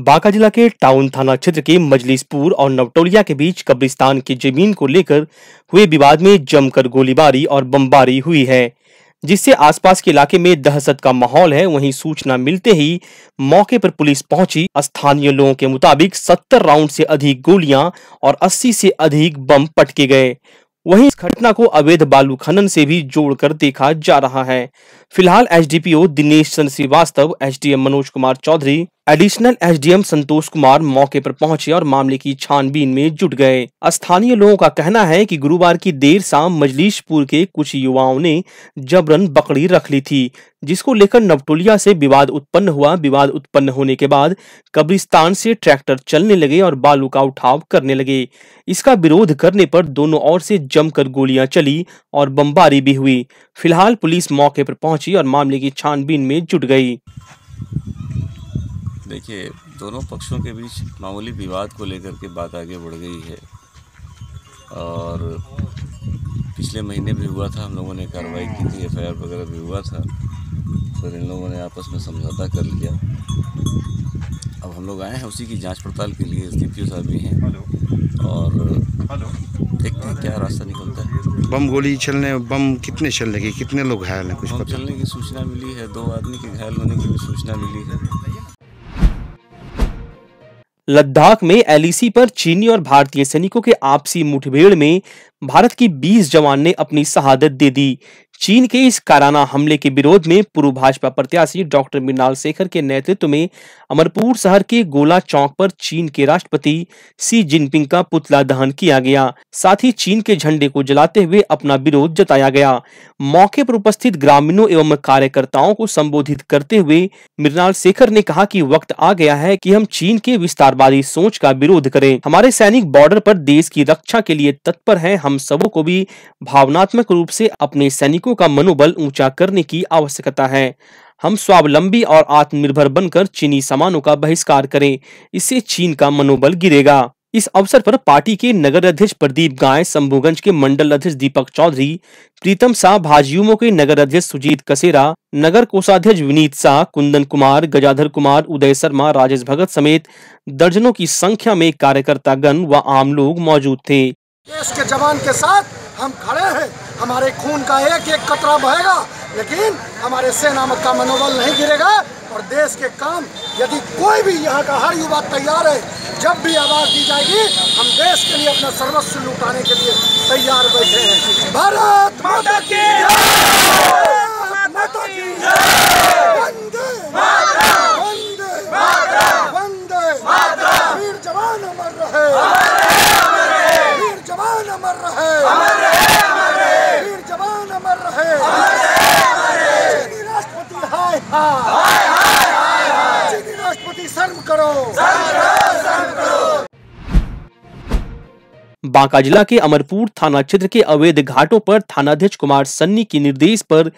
बांका जिला के टाउन थाना क्षेत्र के मजलिसपुर और नवटोलिया के बीच कब्रिस्तान की जमीन को लेकर हुए विवाद में जमकर गोलीबारी और बमबारी हुई है जिससे आसपास के इलाके में दहशत का माहौल है वहीं सूचना मिलते ही मौके पर पुलिस पहुंची स्थानीय लोगों के मुताबिक 70 राउंड से अधिक गोलियां और 80 से अधिक बम पटके गए वहीं इस घटना को अवैध बालू खनन से भी जोड़कर देखा जा रहा है फिलहाल SDPO Dinesh Chandra Srivastava SDM Manoj Kumar Chaudhary additional SDM Santosh Kumar मौके पर पहुंचे और मामले की छानबीन में जुट गए स्थानीय लोगों का कहना है कि गुरुवार की देर शाम मजलिशपुर के कुछ युवाओं ने जबरन बकरी रख ली थी जिसको लेकर नवटोलिया से विवाद उत्पन्न हुआ विवाद उत्पन्न होने के बाद कब्रिस्तान से ट्रैक्टर चलने लगे और बालू का उठाव करने लगे इसका विरोध करने पर दोनों ओर से जमकर गोलियां चली और बमबारी भी हुई फिलहाल पुलिस मौके पर पहुंच पहुंची और मामले की छानबीन में जुट गई देखिए दोनों पक्षों के बीच मामूली विवाद को लेकर के बात आगे बढ़ गई है और पिछले महीने भी हुआ था हम लोगों ने कार्रवाई की थी एफ वगैरह भी हुआ था फिर इन लोगों ने आपस में समझौता कर लिया अब हम लोग आए हैं उसी की जांच पड़ताल के लिए एस डी साहब भी हैं और देखते हैं क्या रास्ता निकलता है बम गोली चलने बम कितने चलने की कितने लोग घायल हैं कुछ चलने की सूचना मिली है दो आदमी के घायल होने की भी सूचना मिली है लद्दाख में एलईसी पर चीनी और भारतीय सैनिकों के आपसी मुठभेड़ में भारत की 20 जवान ने अपनी शहादत दे दी चीन के इस काराना हमले के विरोध में पूर्व भाजपा प्रत्याशी डॉक्टर मृणाल शेखर के नेतृत्व में अमरपुर शहर के गोला चौक पर चीन के राष्ट्रपति सी जिनपिंग का पुतला दहन किया गया साथ ही चीन के झंडे को जलाते हुए अपना विरोध जताया गया मौके पर उपस्थित ग्रामीणों एवं कार्यकर्ताओं को संबोधित करते हुए मृणाल शेखर ने कहा की वक्त आ गया है की हम चीन के विस्तारवादी सोच का विरोध करें हमारे सैनिक बॉर्डर पर देश की रक्षा के लिए तत्पर है हम सबों को भी भावनात्मक रूप से अपने सैनिकों का मनोबल ऊंचा करने की आवश्यकता है हम स्वावलंबी और आत्मनिर्भर बनकर चीनी सामानों का बहिष्कार करें इससे चीन का मनोबल गिरेगा इस अवसर पर पार्टी के नगर अध्यक्ष प्रदीप गाय शंभुगंज के मंडल अध्यक्ष दीपक चौधरी प्रीतम शाह भाजयुमो के नगर अध्यक्ष सुजीत कसेरा नगर कोषाध्यक्ष विनीत शाह कुंदन कुमार गजाधर कुमार उदय शर्मा राजेश भगत समेत दर्जनों की संख्या में कार्यकर्ता गण व आम लोग मौजूद थे देश के जवान के साथ हम खड़े हैं हमारे खून का एक एक कतरा बहेगा लेकिन हमारे सेना का मनोबल नहीं गिरेगा और देश के काम यदि कोई भी यहाँ का हर युवा तैयार है जब भी आवाज़ दी जाएगी हम देश के लिए अपना सर्वस्व लुटाने के लिए तैयार बैठे हैं भारत माता की बांका जिला के अमरपुर थाना क्षेत्र के अवैध घाटों पर थानाध्यक्ष कुमार सन्नी के निर्देश पर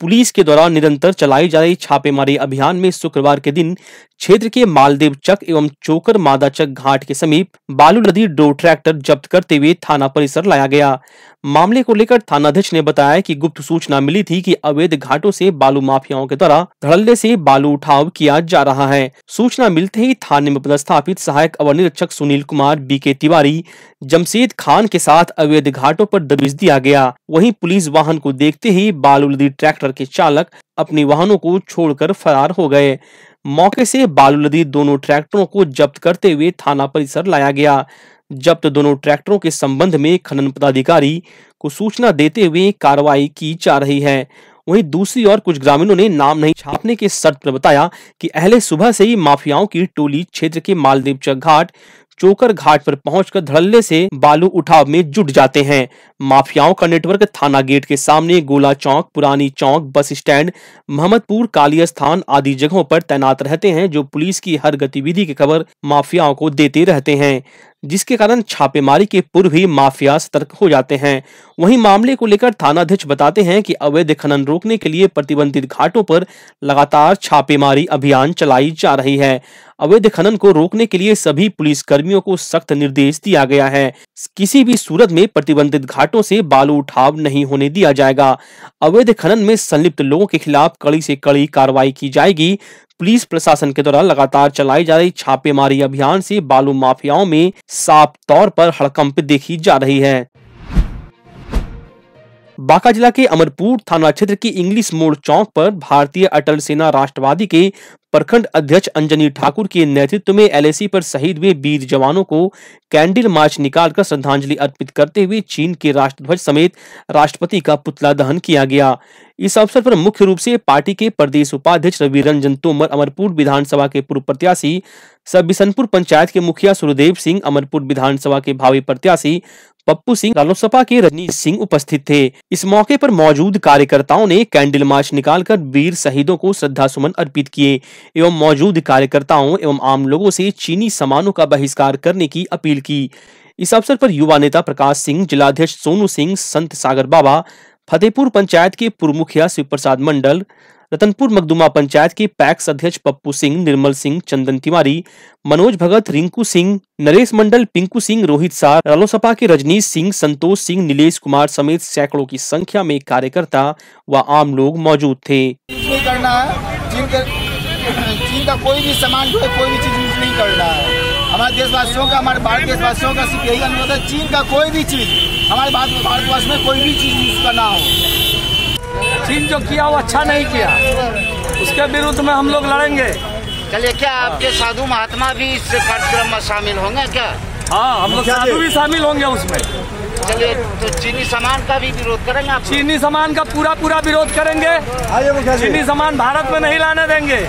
पुलिस के द्वारा निरंतर चलाई जा रही छापेमारी अभियान में शुक्रवार के दिन क्षेत्र के मालदेव चक एवं चोकर मादा चक घाट के समीप बालू नदी डो ट्रैक्टर जब्त करते हुए थाना परिसर लाया गया मामले को लेकर थानाध्यक्ष ने बताया कि गुप्त सूचना मिली थी कि अवैध घाटों से बालू माफियाओं के द्वारा धड़ल्ले से बालू उठाव किया जा रहा है सूचना मिलते ही थाने में पदस्थापित सहायक अवर निरीक्षक सुनील कुमार बी के तिवारी जमशेद खान के साथ अवैध घाटों पर दबिश दिया गया वही पुलिस वाहन को देखते ही बालू नदी ट्रैक्टर ट्रैक्टर के चालक अपने वाहनों को छोड़कर फरार हो गए मौके से बालू लदी दोनों ट्रैक्टरों को जब्त करते हुए थाना परिसर लाया गया जब्त दोनों ट्रैक्टरों के संबंध में खनन पदाधिकारी को सूचना देते हुए कार्रवाई की जा रही है वहीं दूसरी ओर कुछ ग्रामीणों ने नाम नहीं छापने के शर्त पर बताया कि अहले सुबह से ही माफियाओं की टोली क्षेत्र के मालदीप घाट चोकर घाट पर पहुंचकर धड़ल्ले से बालू उठाव में जुट जाते हैं माफियाओं का नेटवर्क थाना गेट के सामने गोला चौक पुरानी चौक बस स्टैंड मोहम्मदपुर काली स्थान आदि जगहों पर तैनात रहते हैं जो पुलिस की हर गतिविधि की खबर माफियाओं को देते रहते हैं जिसके कारण छापेमारी के पूर्व ही माफिया सतर्क हो जाते हैं वहीं मामले को लेकर थानाध्यक्ष बताते हैं कि अवैध खनन रोकने के लिए प्रतिबंधित घाटों पर लगातार छापेमारी अभियान चलाई जा रही है अवैध खनन को रोकने के लिए सभी पुलिस कर्मियों को सख्त निर्देश दिया गया है किसी भी सूरत में प्रतिबंधित घाटों से बालू उठाव नहीं होने दिया जाएगा अवैध खनन में संलिप्त लोगों के खिलाफ कड़ी से कड़ी कार्रवाई की जाएगी पुलिस प्रशासन के द्वारा लगातार चलाई जा रही छापेमारी अभियान से बालू माफियाओं में साफ तौर पर हड़कंप देखी जा रही है बांका जिला के अमरपुर थाना क्षेत्र की इंग्लिश मोड़ चौक पर भारतीय अटल सेना राष्ट्रवादी के प्रखंड अध्यक्ष अंजनी ठाकुर के नेतृत्व में एलएसी पर शहीद हुए वीर जवानों को कैंडल मार्च निकालकर श्रद्धांजलि अर्पित करते हुए चीन के राष्ट्रध्वज समेत राष्ट्रपति का पुतला दहन किया गया इस अवसर पर मुख्य रूप से पार्टी के प्रदेश उपाध्यक्ष रवि रंजन तोमर अमरपुर विधानसभा के पूर्व प्रत्याशी सबिसनपुर पंचायत के मुखिया सुरदेव सिंह अमरपुर विधानसभा के भावी प्रत्याशी पप्पू सिंह रालोसपा के रजनीश सिंह उपस्थित थे इस मौके पर मौजूद कार्यकर्ताओं ने कैंडल मार्च निकालकर वीर शहीदों को श्रद्धा सुमन अर्पित किए एवं मौजूद कार्यकर्ताओं एवं आम लोगों से चीनी सामानों का बहिष्कार करने की अपील की इस अवसर पर युवा नेता प्रकाश सिंह जिलाध्यक्ष सोनू सिंह संत सागर बाबा फतेहपुर पंचायत के पूर्व मुखिया शिव प्रसाद मंडल रतनपुर मखदुमा पंचायत के पैक्स अध्यक्ष पप्पू सिंह निर्मल सिंह चंदन तिवारी मनोज भगत रिंकू सिंह नरेश मंडल पिंकू सिंह रोहित शाह रालोसपा के रजनीश सिंह संतोष सिंह नीलेश कुमार समेत सैकड़ों की संख्या में कार्यकर्ता व आम लोग मौजूद थे करना कोई भी सामान जो है कोई भी चीज यूज नहीं कर रहा है हमारे देशवासियों का हमारे भारत देशवासियों का सिर्फ यही अनुरोध है चीन का कोई भी चीज हमारे भारतवास में कोई भी चीज यूज करना हो चीन जो किया वो अच्छा नहीं किया उसके विरुद्ध में हम लोग लड़ेंगे चलिए क्या आपके साधु महात्मा भी इस कार्यक्रम में शामिल होंगे क्या हाँ हम लोग साधु भी शामिल होंगे उसमें चलिए तो चीनी सामान का भी विरोध करेंगे आप चीनी सामान का पूरा पूरा विरोध करेंगे चीनी सामान भारत में नहीं लाने देंगे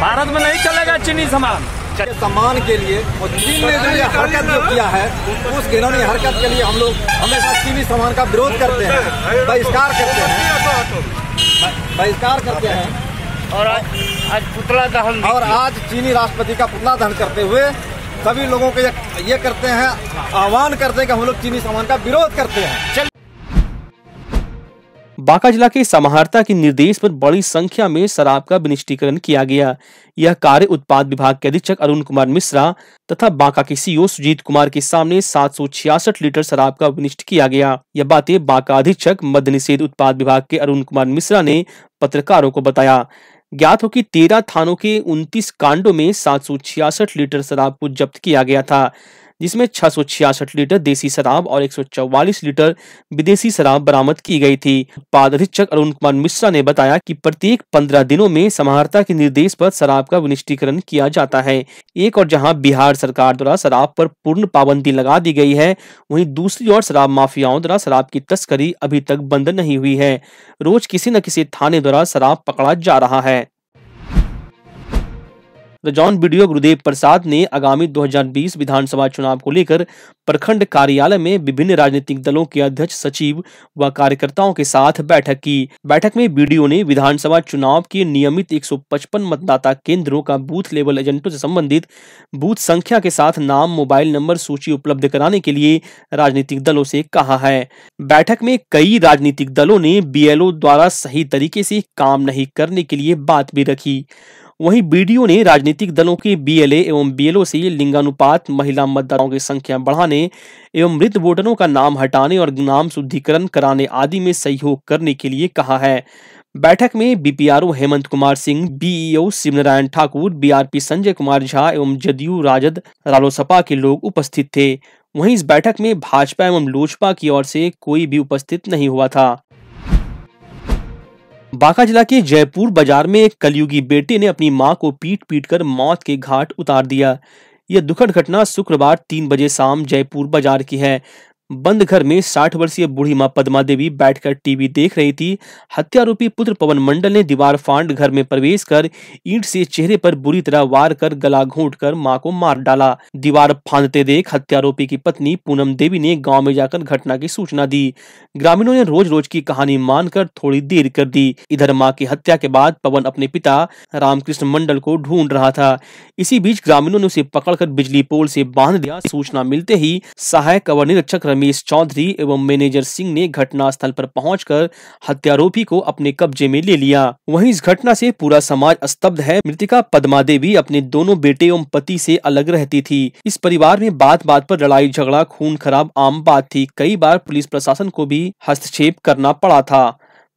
भारत में नहीं चलेगा चीनी सामान सम्मान के लिए और चीन ने जो ये हरकत जो किया है उस घिनौनी हरकत के लिए हम लोग हमेशा चीनी सामान का विरोध करते हैं बहिष्कार करते हैं बहिष्कार करते हैं और आज पुतला दहन और आज चीनी राष्ट्रपति का पुतला दहन करते हुए सभी लोगों को ये, ये करते हैं आह्वान करते हैं कि हम लोग चीनी सामान का विरोध करते हैं बांका जिला के समाहर्ता के निर्देश पर बड़ी संख्या में शराब का विनिष्टीकरण किया गया यह कार्य उत्पाद विभाग के अधीक्षक अरुण कुमार मिश्रा तथा बांका के सीओ सुजीत कुमार के सामने सात लीटर शराब का विनिष्ट किया गया यह बातें बांका अधीक्षक मध्य निषेध उत्पाद विभाग के अरुण कुमार मिश्रा ने पत्रकारों को बताया ज्ञात हो कि तेरह थानों के उन्तीस कांडों में सात लीटर शराब को जब्त किया गया था जिसमें छह लीटर देसी शराब और एक लीटर विदेशी शराब बरामद की गई थी उत्पाद अधीक्षक अरुण कुमार मिश्रा ने बताया कि प्रत्येक 15 दिनों में समाहर्ता के निर्देश पर शराब का विनिष्टीकरण किया जाता है एक और जहां बिहार सरकार द्वारा शराब पर पूर्ण पाबंदी लगा दी गई है वहीं दूसरी ओर शराब माफियाओं द्वारा शराब की तस्करी अभी तक बंद नहीं हुई है रोज किसी न किसी थाने द्वारा शराब पकड़ा जा रहा है जॉन बीडीओ गुरुदेव प्रसाद ने आगामी 2020 विधानसभा चुनाव को लेकर प्रखंड कार्यालय में विभिन्न राजनीतिक दलों के अध्यक्ष सचिव व कार्यकर्ताओं के साथ बैठक की बैठक में बीडीओ ने विधानसभा चुनाव के नियमित 155 मतदाता केंद्रों का बूथ लेवल एजेंटों से संबंधित बूथ संख्या के साथ नाम मोबाइल नंबर सूची उपलब्ध कराने के लिए राजनीतिक दलों से कहा है बैठक में कई राजनीतिक दलों ने बी द्वारा सही तरीके से काम नहीं करने के लिए बात भी रखी वहीं बीडीओ ने राजनीतिक दलों के बीएलए एवं बीएलओ से लिंगानुपात महिला मतदाताओं की संख्या बढ़ाने एवं मृत वोटरों का नाम हटाने और नाम शुद्धिकरण कराने आदि में सहयोग करने के लिए कहा है बैठक में BPRO Hemant Kumar Singh BEO Shiv Narayan Thakur BRP Sanjay Kumar Jha एवं जदयू राजद रालोसपा के लोग उपस्थित थे वहीं इस बैठक में भाजपा एवं लोजपा की ओर से कोई भी उपस्थित नहीं हुआ था बांका जिला के जयपुर बाजार में एक कलयुगी बेटे ने अपनी मां को पीट पीट कर मौत के घाट उतार दिया यह दुखद घटना शुक्रवार तीन बजे शाम जयपुर बाजार की है बंद घर में 60 वर्षीय बूढ़ी मां पदमा देवी बैठकर टीवी देख रही थी हत्यारोपी पुत्र पवन मंडल ने दीवार फांड घर में प्रवेश कर ईंट से चेहरे पर बुरी तरह वार कर गला घोट कर मां को मार डाला दीवार फांदते देख हत्यारोपी की पत्नी पूनम देवी ने गाँव में जाकर घटना की सूचना दी ग्रामीणों ने रोज रोज की कहानी मानकर थोड़ी देर कर दी इधर माँ की हत्या के बाद पवन अपने पिता रामकृष्ण मंडल को ढूंढ रहा था इसी बीच ग्रामीणों ने उसे पकड़कर बिजली पोल से बांध दिया सूचना मिलते ही सहायक अवर निरीक्षक रमेश रमेश चौधरी एवं मैनेजर सिंह ने घटनास्थल पर पहुंचकर हत्यारोपी को अपने कब्जे में ले लिया वहीं इस घटना से पूरा समाज स्तब्ध है मृतिका पदमा देवी अपने दोनों बेटे एवं पति से अलग रहती थी इस परिवार में बात बात पर लड़ाई झगड़ा खून खराब आम बात थी कई बार पुलिस प्रशासन को भी हस्तक्षेप करना पड़ा था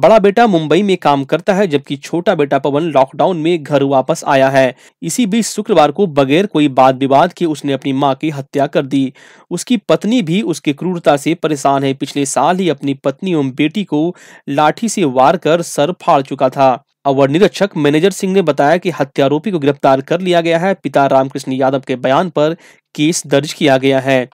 बड़ा बेटा मुंबई में काम करता है जबकि छोटा बेटा पवन लॉकडाउन में घर वापस आया है इसी बीच शुक्रवार को बगैर कोई वाद विवाद के उसने अपनी मां की हत्या कर दी उसकी पत्नी भी उसके क्रूरता से परेशान है पिछले साल ही अपनी पत्नी एवं बेटी को लाठी से वार कर सर फाड़ चुका था अवर निरीक्षक मैनेजर सिंह ने बताया कि हत्यारोपी को गिरफ्तार कर लिया गया है पिता रामकृष्ण यादव के बयान पर केस दर्ज किया गया है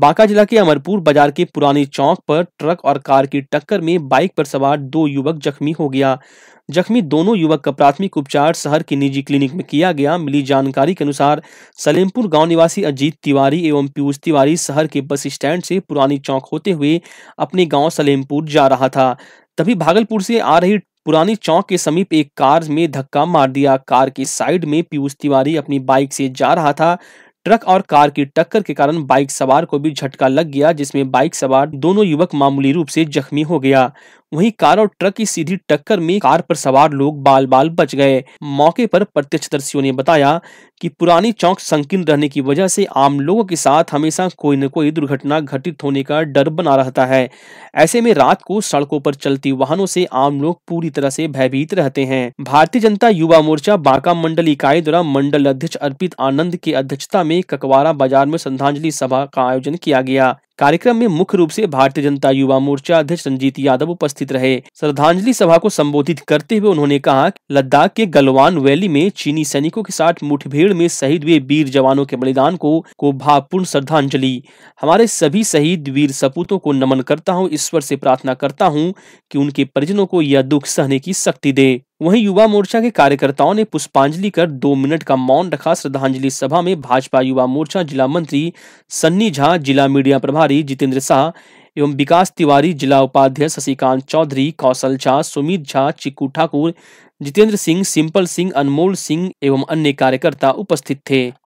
बांका जिला के अमरपुर बाजार के पुरानी चौक पर ट्रक और कार की टक्कर में बाइक पर सवार दो युवक जख्मी हो गया जख्मी दोनों युवक का प्राथमिक उपचार शहर के निजी क्लिनिक में किया गया मिली जानकारी के अनुसार सलेमपुर गांव निवासी अजीत तिवारी एवं पीयूष तिवारी शहर के बस स्टैंड से पुरानी चौक होते हुए अपने गांव सलेमपुर जा रहा था तभी भागलपुर से आ रही पुरानी चौक के समीप एक कार में धक्का मार दिया कार के साइड में पीयूष तिवारी अपनी बाइक से जा रहा था ट्रक और कार की टक्कर के कारण बाइक सवार को भी झटका लग गया जिसमें बाइक सवार दोनों युवक मामूली रूप से जख्मी हो गया वहीं कार और ट्रक की सीधी टक्कर में कार पर सवार लोग बाल बाल बच गए मौके पर प्रत्यक्षदर्शियों ने बताया कि पुरानी चौक संकीर्ण रहने की वजह से आम लोगों के साथ हमेशा कोई न कोई दुर्घटना घटित होने का डर बना रहता है ऐसे में रात को सड़कों पर चलती वाहनों से आम लोग पूरी तरह से भयभीत रहते हैं भारतीय जनता युवा मोर्चा बांका मंडल इकाई द्वारा मंडल अध्यक्ष अर्पित आनंद की अध्यक्षता में ककवारा बाजार में श्रद्धांजलि सभा का आयोजन किया गया कार्यक्रम में मुख्य रूप से भारतीय जनता युवा मोर्चा अध्यक्ष रंजीत यादव उपस्थित रहे श्रद्धांजलि सभा को संबोधित करते हुए उन्होंने कहा लद्दाख के गलवान वैली में चीनी सैनिकों के साथ मुठभेड़ में शहीद हुए वीर जवानों के बलिदान को को भावपूर्ण श्रद्धांजलि हमारे सभी शहीद वीर सपूतों को नमन करता हूँ ईश्वर से प्रार्थना करता हूँ की उनके परिजनों को यह दुख सहने की शक्ति दे वहीं युवा मोर्चा के कार्यकर्ताओं ने पुष्पांजलि कर दो मिनट का मौन रखा श्रद्धांजलि सभा में भाजपा युवा मोर्चा जिला मंत्री सन्नी झा जिला मीडिया प्रभारी जितेंद्र शाह एवं विकास तिवारी जिला उपाध्यक्ष शशिकांत चौधरी कौशल झा सुमित झा चिक्कू ठाकुर जितेंद्र सिंह सिंपल सिंह अनमोल सिंह एवं अन्य कार्यकर्ता उपस्थित थे